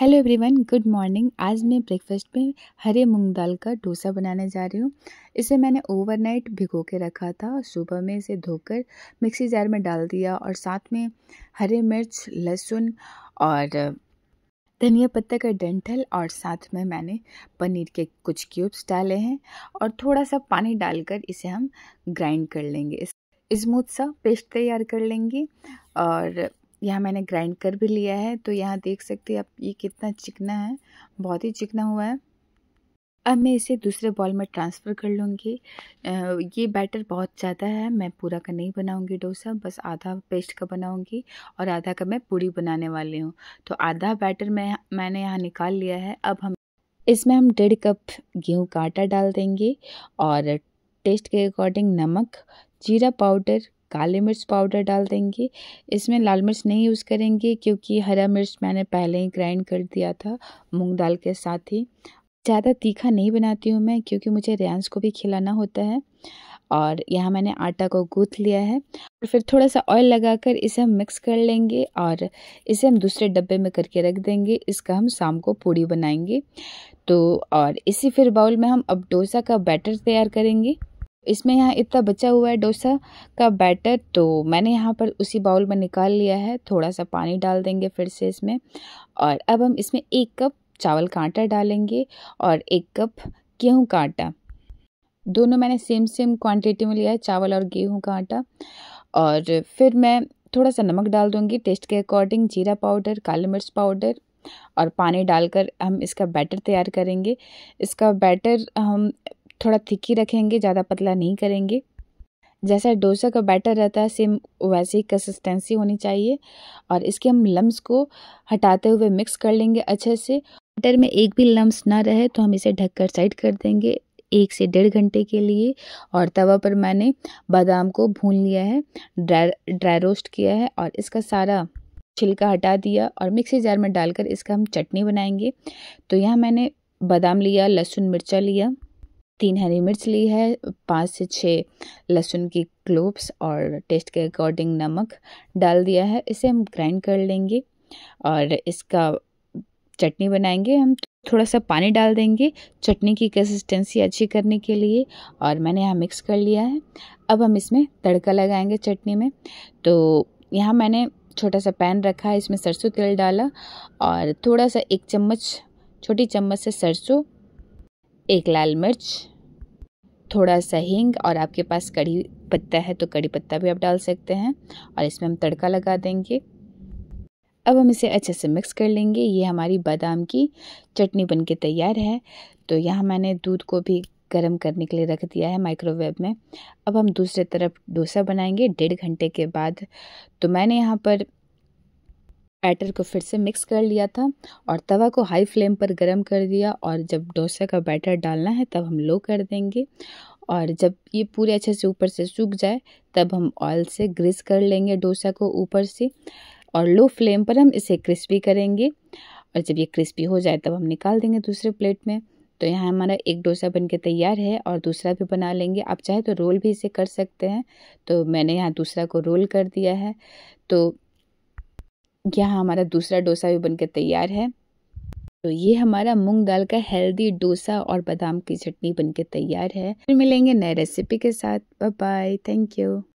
hello everyone good morning आज मैं breakfast में हरे मूंग दाल का डोसा बनाने जा रही हूँ इसे मैंने ओवरनाइट भिगो के रखा था सुबह में इसे धोकर मिक्सी जार में डाल दिया और साथ में हरे मिर्च लहसुन और धनिया पत्ता का डंठल और साथ में मैंने पनीर के कुछ क्यूब्स डाले हैं और थोड़ा सा पानी डालकर इसे हम ग्राइंड कर लेंगे स्मूथ सा पेस्ट तैयार कर लेंगे और यहाँ मैंने ग्राइंड कर भी लिया है तो यहाँ देख सकते हैं आप ये कितना चिकना है बहुत ही चिकना हुआ है अब मैं इसे दूसरे बॉल में ट्रांसफ़र कर लूँगी ये बैटर बहुत ज़्यादा है मैं पूरा का नहीं बनाऊँगी डोसा बस आधा पेस्ट का बनाऊँगी और आधा का मैं पूड़ी बनाने वाली हूँ तो आधा बैटर मैं मैंने यहाँ निकाल लिया है अब हम इसमें हम डेढ़ कप गेहूँ का आटा डाल देंगे और टेस्ट के अकॉर्डिंग नमक जीरा पाउडर काली मिर्च पाउडर डाल देंगे इसमें लाल मिर्च नहीं यूज़ करेंगे क्योंकि हरा मिर्च मैंने पहले ही ग्राइंड कर दिया था मूंग दाल के साथ ही ज़्यादा तीखा नहीं बनाती हूँ मैं क्योंकि मुझे रेयांस को भी खिलाना होता है और यहाँ मैंने आटा को गूँथ लिया है और फिर थोड़ा सा ऑयल लगाकर इसे हम मिक्स कर लेंगे और इसे हम दूसरे डब्बे में करके रख देंगे इसका हम शाम को पूड़ी बनाएंगे तो और इसी फिर बाउल में हम अब डोसा का बैटर तैयार करेंगे इसमें यहाँ इतना बचा हुआ है डोसा का बैटर तो मैंने यहाँ पर उसी बाउल में निकाल लिया है थोड़ा सा पानी डाल देंगे फिर से इसमें और अब हम इसमें एक कप चावल का आटा डालेंगे और एक कप गेहूँ का आटा दोनों मैंने सेम सेम क्वांटिटी में लिया है चावल और गेहूँ का आटा और फिर मैं थोड़ा सा नमक डाल दूँगी टेस्ट के अकॉर्डिंग जीरा पाउडर काली मिर्च पाउडर और पानी डालकर हम इसका बैटर तैयार करेंगे इसका बैटर हम थोड़ा थिक रखेंगे ज़्यादा पतला नहीं करेंगे जैसा डोसा का बैटर रहता है सेम वैसे ही कंसिस्टेंसी होनी चाहिए और इसके हम लम्स को हटाते हुए मिक्स कर लेंगे अच्छे से बैटर में एक भी लम्स ना रहे तो हम इसे ढककर साइड कर देंगे एक से डेढ़ घंटे के लिए और तवा पर मैंने बादाम को भून लिया है ड्राई ड्राई रोस्ट किया है और इसका सारा छिलका हटा दिया और मिक्सी जार में डालकर इसका हम चटनी बनाएंगे तो यहाँ मैंने बादाम लिया लहसुन मिर्चा लिया तीन हरी मिर्च ली है पाँच से छः लहसुन की क्लोब्स और टेस्ट के अकॉर्डिंग नमक डाल दिया है इसे हम ग्राइंड कर लेंगे और इसका चटनी बनाएंगे हम थोड़ा सा पानी डाल देंगे चटनी की कंसिस्टेंसी अच्छी करने के लिए और मैंने यहाँ मिक्स कर लिया है अब हम इसमें तड़का लगाएंगे चटनी में तो यहाँ मैंने छोटा सा पैन रखा है इसमें सरसों तेल डाला और थोड़ा सा एक चम्मच छोटी चम्मच से सरसों एक लाल मिर्च थोड़ा सा हींग और आपके पास कड़ी पत्ता है तो कड़ी पत्ता भी आप डाल सकते हैं और इसमें हम तड़का लगा देंगे अब हम इसे अच्छे से मिक्स कर लेंगे ये हमारी बादाम की चटनी बन के तैयार है तो यहाँ मैंने दूध को भी गर्म करने के लिए रख दिया है माइक्रोवेव में अब हम दूसरे तरफ डोसा बनाएंगे डेढ़ घंटे के बाद तो मैंने यहाँ पर बैटर को फिर से मिक्स कर लिया था और तवा को हाई फ्लेम पर गर्म कर दिया और जब डोसा का बैटर डालना है तब हम लो कर देंगे और जब ये पूरे अच्छे से ऊपर से सूख जाए तब हम ऑयल से ग्रीस कर लेंगे डोसा को ऊपर से और लो फ्लेम पर हम इसे क्रिस्पी करेंगे और जब ये क्रिस्पी हो जाए तब हम निकाल देंगे दूसरे प्लेट में तो यहाँ हमारा एक डोसा बनके तैयार है और दूसरा भी बना लेंगे आप चाहे तो रोल भी इसे कर सकते हैं तो मैंने यहाँ दूसरा को रोल कर दिया है तो यहाँ हमारा दूसरा डोसा भी बनकर तैयार है तो ये हमारा मूंग दाल का हेल्दी डोसा और बादाम की चटनी बनके तैयार है फिर मिलेंगे नए रेसिपी के साथ बाय बाय थैंक यू